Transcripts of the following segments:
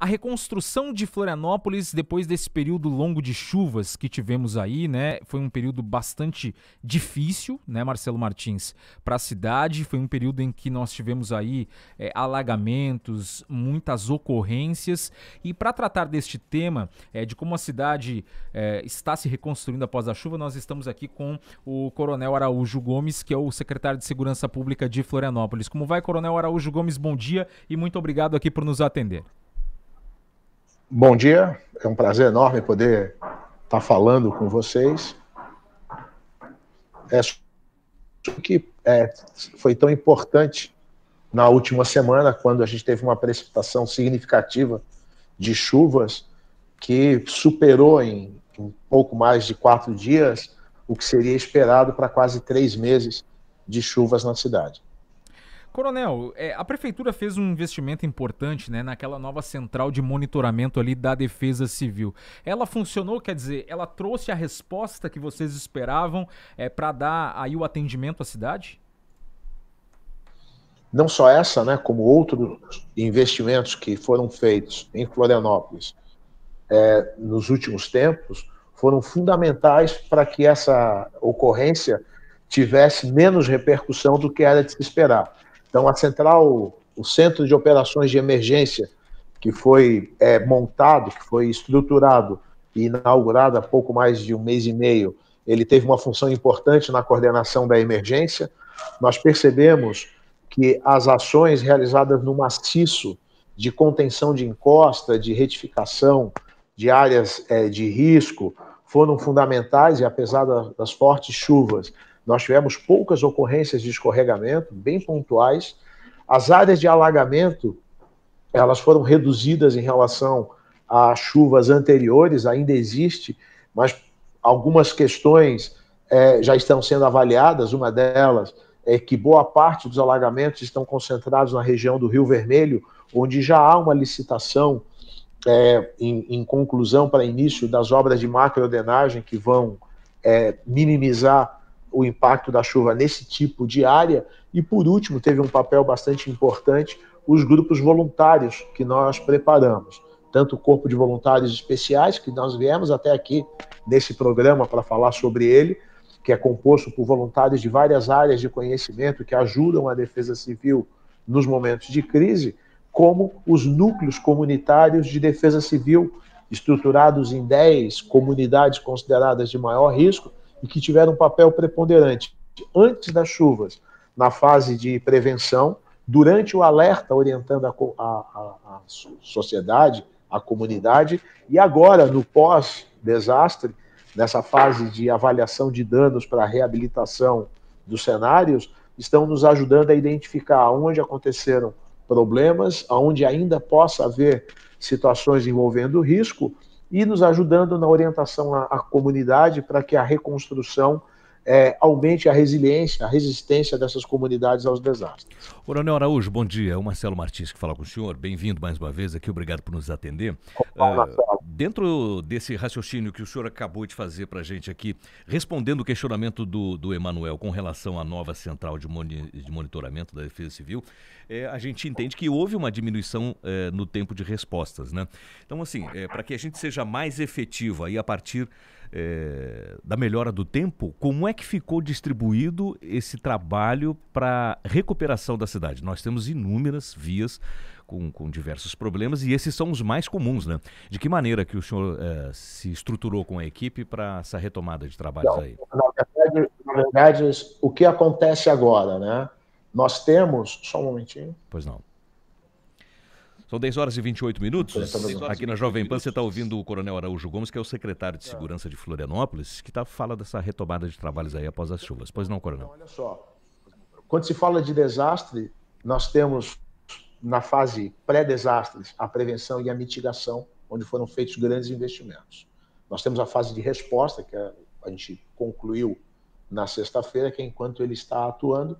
a reconstrução de Florianópolis depois desse período longo de chuvas que tivemos aí, né? Foi um período bastante difícil, né, Marcelo Martins, para a cidade. Foi um período em que nós tivemos aí é, alagamentos, muitas ocorrências. E para tratar deste tema, é, de como a cidade é, está se reconstruindo após a chuva, nós estamos aqui com o Coronel Araújo Gomes, que é o secretário de Segurança Pública de Florianópolis. Como vai, Coronel Araújo Gomes? Bom dia e muito obrigado aqui por nos atender. Bom dia, é um prazer enorme poder estar tá falando com vocês. É que é, foi tão importante na última semana, quando a gente teve uma precipitação significativa de chuvas, que superou em, em pouco mais de quatro dias o que seria esperado para quase três meses de chuvas na cidade. Coronel, é, a prefeitura fez um investimento importante né, naquela nova central de monitoramento ali da Defesa Civil. Ela funcionou, quer dizer, ela trouxe a resposta que vocês esperavam é, para dar aí o atendimento à cidade? Não só essa, né, como outros investimentos que foram feitos em Florianópolis é, nos últimos tempos, foram fundamentais para que essa ocorrência tivesse menos repercussão do que era de se esperar. Então, a central, o centro de operações de emergência, que foi é, montado, que foi estruturado e inaugurado há pouco mais de um mês e meio, ele teve uma função importante na coordenação da emergência. Nós percebemos que as ações realizadas no maciço de contenção de encosta, de retificação de áreas é, de risco, foram fundamentais e apesar das fortes chuvas, nós tivemos poucas ocorrências de escorregamento, bem pontuais. As áreas de alagamento, elas foram reduzidas em relação a chuvas anteriores, ainda existe, mas algumas questões é, já estão sendo avaliadas. Uma delas é que boa parte dos alagamentos estão concentrados na região do Rio Vermelho, onde já há uma licitação é, em, em, conclusão para início das obras de drenagem que vão é, minimizar o impacto da chuva nesse tipo de área. E por último, teve um papel bastante importante os grupos voluntários que nós preparamos. Tanto o Corpo de Voluntários Especiais, que nós viemos até aqui nesse programa para falar sobre ele, que é composto por voluntários de várias áreas de conhecimento que ajudam a defesa civil nos momentos de crise, como os núcleos comunitários de defesa civil, estruturados em 10 comunidades consideradas de maior risco, e que tiveram um papel preponderante antes das chuvas, na fase de prevenção, durante o alerta, orientando a, a, a sociedade, a comunidade, e agora, no pós-desastre, nessa fase de avaliação de danos para a reabilitação dos cenários, estão nos ajudando a identificar onde aconteceram problemas, aonde ainda possa haver situações envolvendo risco e nos ajudando na orientação à, à comunidade para que a reconstrução é, aumente a resiliência, a resistência dessas comunidades aos desastres. Coronel Araújo, bom dia. É o Marcelo Martins que fala com o senhor. Bem-vindo mais uma vez aqui, obrigado por nos atender. Olá, uh, ah, dentro desse raciocínio que o senhor acabou de fazer para a gente aqui, respondendo o questionamento do, do Emanuel com relação à nova central de, moni de monitoramento da Defesa Civil, é, a gente entende que houve uma diminuição é, no tempo de respostas, né? Então, assim, é, para que a gente seja mais efetivo aí a partir é, da melhora do tempo, como é que ficou distribuído esse trabalho para recuperação da cidade? Nós temos inúmeras vias com, com, diversos problemas e esses são os mais comuns, né? De que maneira que o senhor é, se estruturou com a equipe para essa retomada de trabalhos aí? Na verdade, na verdade, o que acontece agora, né? Nós temos, só um momentinho. Pois não. São 10 horas e 28 minutos. Então, tá Aqui na Jovem Pan, você está ouvindo o Coronel Araújo Gomes, que é o secretário de tá. Segurança de Florianópolis, que tá, fala dessa retomada de trabalhos aí após as chuvas. Pois não, Coronel? Olha só. Quando se fala de desastre, nós temos na fase pré-desastres a prevenção e a mitigação, onde foram feitos grandes investimentos. Nós temos a fase de resposta, que é, a gente concluiu na sexta-feira, que é enquanto ele está atuando,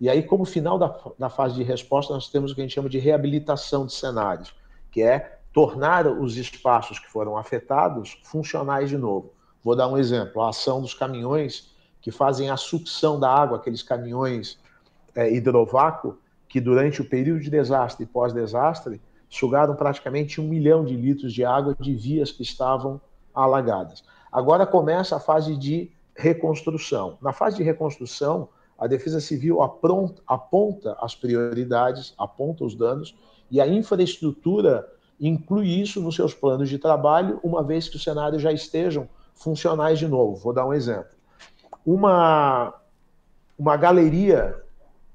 e aí, como final da, da fase de resposta, nós temos o que a gente chama de reabilitação de cenários, que é tornar os espaços que foram afetados funcionais de novo. Vou dar um exemplo: a ação dos caminhões que fazem a sucção da água, aqueles caminhões é, hidrovácuo, que durante o período de desastre e pós-desastre sugaram praticamente um milhão de litros de água de vias que estavam alagadas. Agora começa a fase de reconstrução. Na fase de reconstrução, a Defesa Civil apronta, aponta as prioridades, aponta os danos, e a infraestrutura inclui isso nos seus planos de trabalho, uma vez que os cenários já estejam funcionais de novo. Vou dar um exemplo. Uma, uma galeria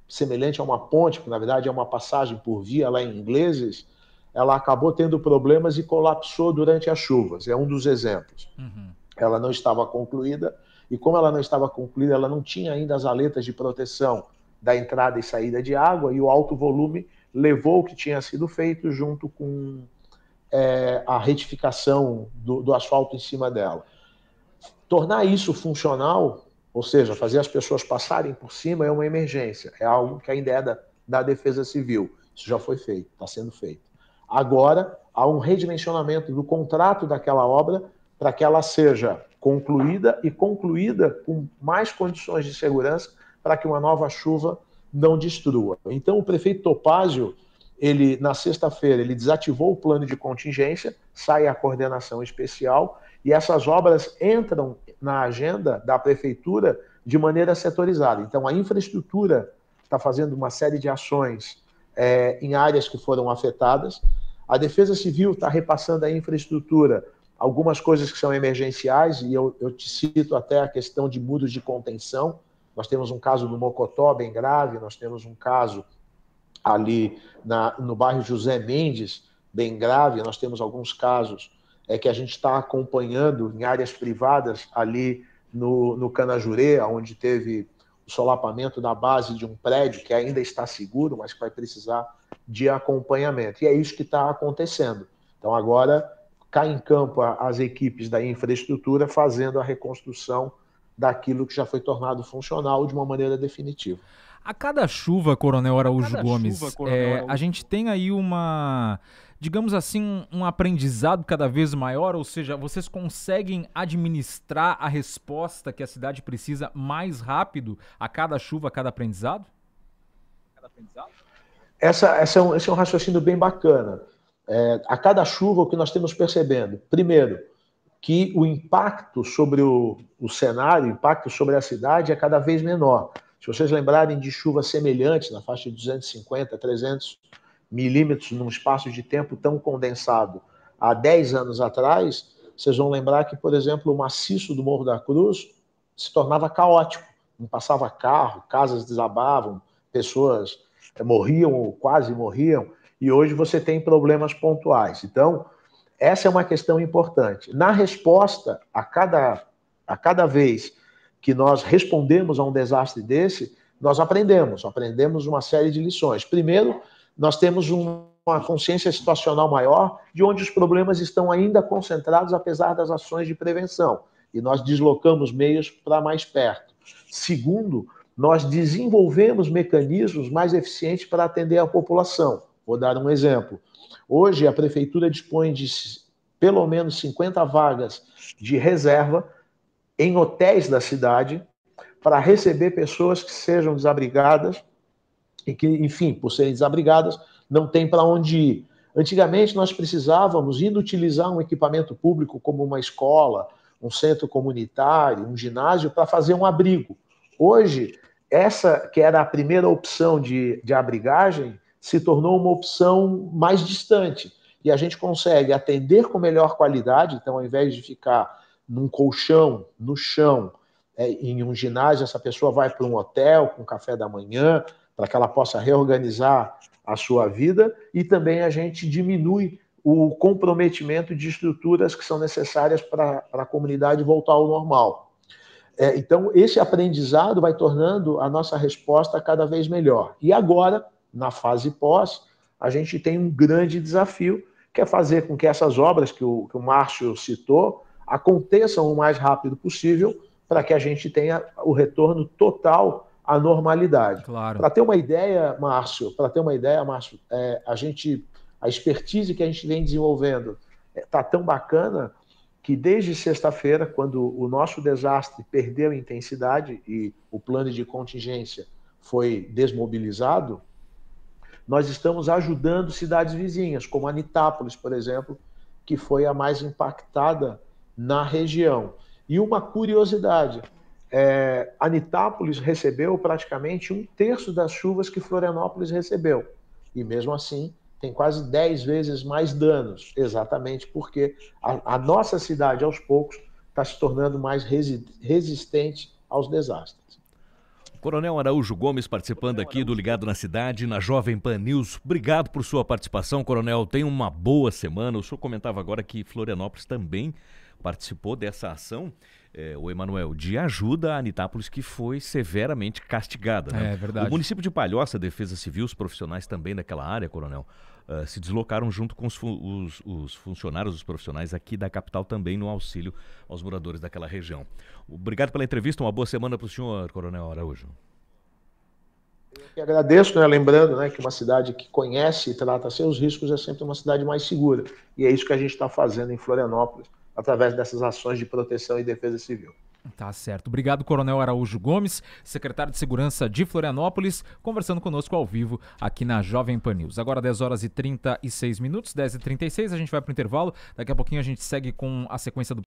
semelhante a uma ponte, que na verdade é uma passagem por via lá em ingleses, ela acabou tendo problemas e colapsou durante as chuvas. É um dos exemplos. Uhum. Ela não estava concluída e como ela não estava concluída, ela não tinha ainda as aletas de proteção da entrada e saída de água, e o alto volume levou o que tinha sido feito junto com é, a retificação do, do asfalto em cima dela. Tornar isso funcional, ou seja, fazer as pessoas passarem por cima, é uma emergência, é algo que ainda é da, da Defesa Civil. Isso já foi feito, está sendo feito. Agora, há um redimensionamento do contrato daquela obra para que ela seja concluída e concluída com mais condições de segurança para que uma nova chuva não destrua. Então o prefeito Topázio, ele na sexta-feira, ele desativou o plano de contingência, sai a coordenação especial e essas obras entram na agenda da prefeitura de maneira setorizada. Então a infraestrutura está fazendo uma série de ações é, em áreas que foram afetadas. A Defesa Civil está repassando a infraestrutura algumas coisas que são emergenciais, e eu, eu te cito até a questão de mudos de contenção. Nós temos um caso do Mocotó bem grave, nós temos um caso ali na, no bairro José Mendes bem grave, nós temos alguns casos é, que a gente está acompanhando em áreas privadas ali no, no Canajurê, onde teve o solapamento da base de um prédio que ainda está seguro, mas que vai precisar de acompanhamento. E é isso que está acontecendo. Então, agora cá em campo as equipes da infraestrutura fazendo a reconstrução daquilo que já foi tornado funcional de uma maneira definitiva. A cada chuva, Coronel Araújo Gomes, chuva, Coronel é, Araújo. a gente tem aí uma, digamos assim, um aprendizado cada vez maior, ou seja, vocês conseguem administrar a resposta que a cidade precisa mais rápido a cada chuva, a cada aprendizado? Cada aprendizado? Essa, essa é um, esse é um raciocínio bem bacana é, a cada chuva, o que nós temos percebendo? Primeiro, que o impacto sobre o, o cenário, o impacto sobre a cidade é cada vez menor. Se vocês lembrarem de chuvas semelhantes, na faixa de 250, 300 milímetros, num espaço de tempo tão condensado, há 10 anos atrás, vocês vão lembrar que, por exemplo, o maciço do Morro da Cruz se tornava caótico. Não passava carro, casas desabavam, pessoas é, morriam ou quase morriam e hoje você tem problemas pontuais. Então, essa é uma questão importante. Na resposta a cada, a cada vez que nós respondemos a um desastre desse, nós aprendemos, aprendemos uma série de lições. Primeiro, nós temos uma consciência situacional maior de onde os problemas estão ainda concentrados, apesar das ações de prevenção, e nós deslocamos meios para mais perto. Segundo, nós desenvolvemos mecanismos mais eficientes para atender a população. Vou dar um exemplo. Hoje, a prefeitura dispõe de pelo menos 50 vagas de reserva em hotéis da cidade para receber pessoas que sejam desabrigadas e que, enfim, por serem desabrigadas, não tem para onde ir. Antigamente, nós precisávamos ir utilizar um equipamento público como uma escola, um centro comunitário, um ginásio, para fazer um abrigo. Hoje, essa que era a primeira opção de, de abrigagem, se tornou uma opção mais distante. E a gente consegue atender com melhor qualidade, então, ao invés de ficar num colchão, no chão, é, em um ginásio, essa pessoa vai para um hotel com café da manhã, para que ela possa reorganizar a sua vida, e também a gente diminui o comprometimento de estruturas que são necessárias para a comunidade voltar ao normal. É, então, esse aprendizado vai tornando a nossa resposta cada vez melhor. E agora, na fase pós, a gente tem um grande desafio, que é fazer com que essas obras que o, que o Márcio citou aconteçam o mais rápido possível para que a gente tenha o retorno total à normalidade. Claro. Para ter uma ideia, Márcio, para ter uma ideia, Márcio, é, a gente, a expertise que a gente vem desenvolvendo está é, tá tão bacana que desde sexta-feira, quando o nosso desastre perdeu intensidade e o plano de contingência foi desmobilizado, nós estamos ajudando cidades vizinhas, como Anitápolis, por exemplo, que foi a mais impactada na região. E uma curiosidade: é, Anitápolis recebeu praticamente um terço das chuvas que Florianópolis recebeu. E mesmo assim, tem quase 10 vezes mais danos, exatamente porque a, a nossa cidade, aos poucos, está se tornando mais resistente aos desastres. Coronel Araújo Gomes participando aqui do Ligado na Cidade, na Jovem Pan News. Obrigado por sua participação, Coronel. Tenha uma boa semana. O senhor comentava agora que Florianópolis também participou dessa ação é, o Emanuel, de ajuda a Anitápolis, que foi severamente castigada. Né? É verdade. O município de Palhoça, a Defesa Civil, os profissionais também daquela área, coronel, uh, se deslocaram junto com os, fu os, os, funcionários, os profissionais aqui da capital também no auxílio aos moradores daquela região. Obrigado pela entrevista, uma boa semana para o senhor, coronel Araújo. E agradeço, né? lembrando né, que uma cidade que conhece e trata seus riscos é sempre uma cidade mais segura. E é isso que a gente está fazendo em Florianópolis através dessas ações de proteção e defesa civil. Tá certo. Obrigado, Coronel Araújo Gomes, secretário de Segurança de Florianópolis, conversando conosco ao vivo aqui na Jovem Pan News. Agora 10 horas e 36 minutos, 10 e 36, a gente vai para o intervalo. Daqui a pouquinho a gente segue com a sequência do.